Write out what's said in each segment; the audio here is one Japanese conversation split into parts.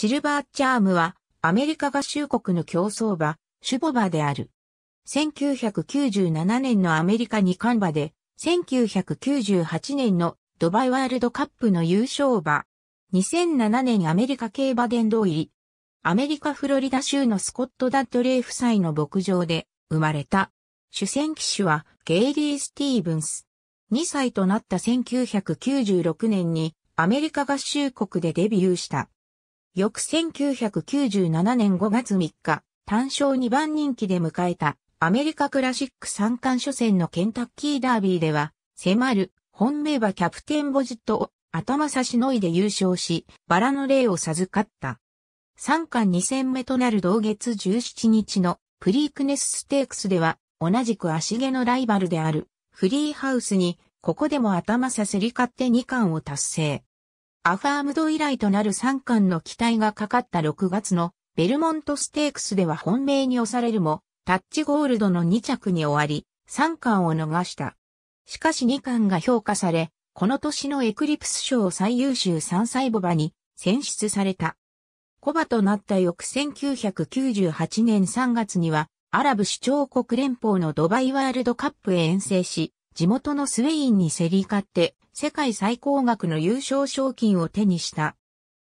シルバーチャームはアメリカ合衆国の競争馬、シュボバである。1997年のアメリカ二冠馬で、1998年のドバイワールドカップの優勝馬。2007年アメリカ競馬殿堂入り。アメリカフロリダ州のスコット・ダッドレイ夫妻の牧場で生まれた。主戦騎手はゲイリー・スティーブンス。2歳となった1996年にアメリカ合衆国でデビューした。翌1997年5月3日、単勝2番人気で迎えたアメリカクラシック三冠初戦のケンタッキーダービーでは、迫る本命馬キャプテンボジットを頭差しのいで優勝し、バラの霊を授かった。三冠2戦目となる同月17日のプリークネスステークスでは、同じく足毛のライバルであるフリーハウスに、ここでも頭させり勝って2冠を達成。アファームド以来となる3冠の期待がかかった6月のベルモントステークスでは本命に押されるも、タッチゴールドの2着に終わり、3冠を逃した。しかし2冠が評価され、この年のエクリプス賞最優秀3歳母馬に選出された。コバとなった翌1998年3月には、アラブ首長国連邦のドバイワールドカップへ遠征し、地元のスウェインに競り勝って、世界最高額の優勝賞金を手にした。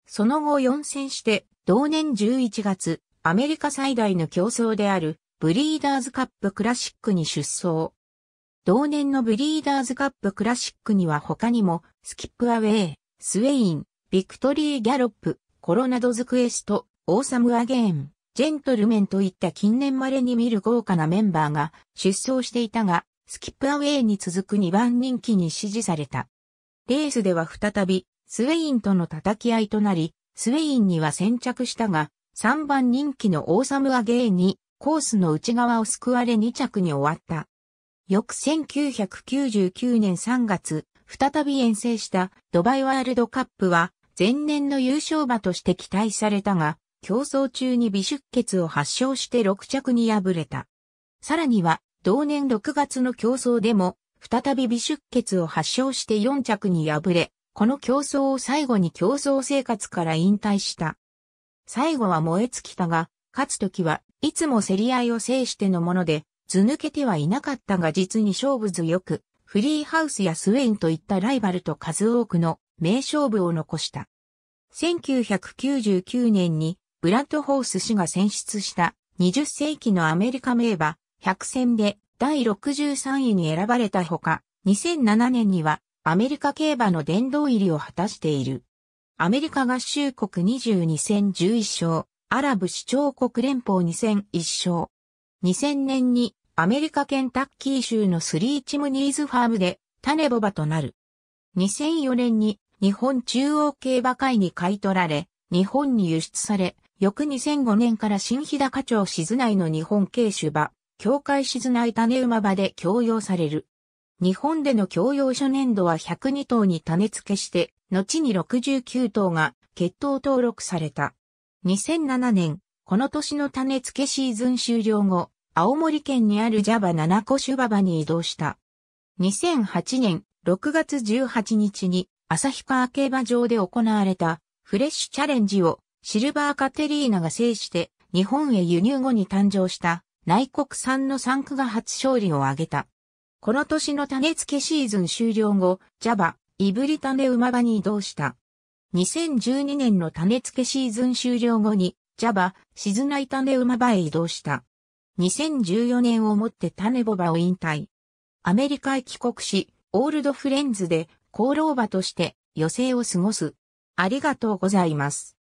その後4戦して、同年11月、アメリカ最大の競争である、ブリーダーズカップクラシックに出走。同年のブリーダーズカップクラシックには他にも、スキップアウェイ、スウェイン、ビクトリー・ギャロップ、コロナドズクエスト、オーサム・アゲーン、ジェントルメンといった近年稀に見る豪華なメンバーが出走していたが、スキップアウェイに続く2番人気に支持された。レースでは再び、スウェインとの叩き合いとなり、スウェインには先着したが、3番人気のオーサムアゲーに、コースの内側を救われ2着に終わった。翌1999年3月、再び遠征したドバイワールドカップは、前年の優勝馬として期待されたが、競争中に微出血を発症して6着に敗れた。さらには、同年6月の競争でも、再び微出血を発症して4着に敗れ、この競争を最後に競争生活から引退した。最後は燃え尽きたが、勝つ時はいつも競り合いを制してのもので、図抜けてはいなかったが実に勝負強く、フリーハウスやスウェインといったライバルと数多くの名勝負を残した。1999年にブラッドホース氏が選出した20世紀のアメリカ名馬100戦で第63位に選ばれたほか、2007年にはアメリカ競馬の殿堂入りを果たしている。アメリカ合衆国22戦11勝、アラブ首長国連邦2戦1勝。2000年にアメリカケンタッキー州のスリーチムニーズファームで種ボバとなる。2004年に日本中央競馬会に買い取られ、日本に輸出され、翌2005年から新日高町静内の日本軽種馬、境界ない種馬場で供用される。日本での供用初年度は102頭に種付けして、後に69頭が血統登録された。2007年、この年の種付けシーズン終了後、青森県にあるジャバ7個種馬場に移動した。2008年6月18日に旭川競馬場で行われたフレッシュチャレンジをシルバーカテリーナが制して日本へ輸入後に誕生した内国産の産区が初勝利を挙げた。この年の種付けシーズン終了後、ジャバ、イブリ種馬場に移動した。2012年の種付けシーズン終了後に、ジャバ、シズナイ種馬場へ移動した。2014年をもって種ボバを引退。アメリカへ帰国し、オールドフレンズで、功労馬として、余生を過ごす。ありがとうございます。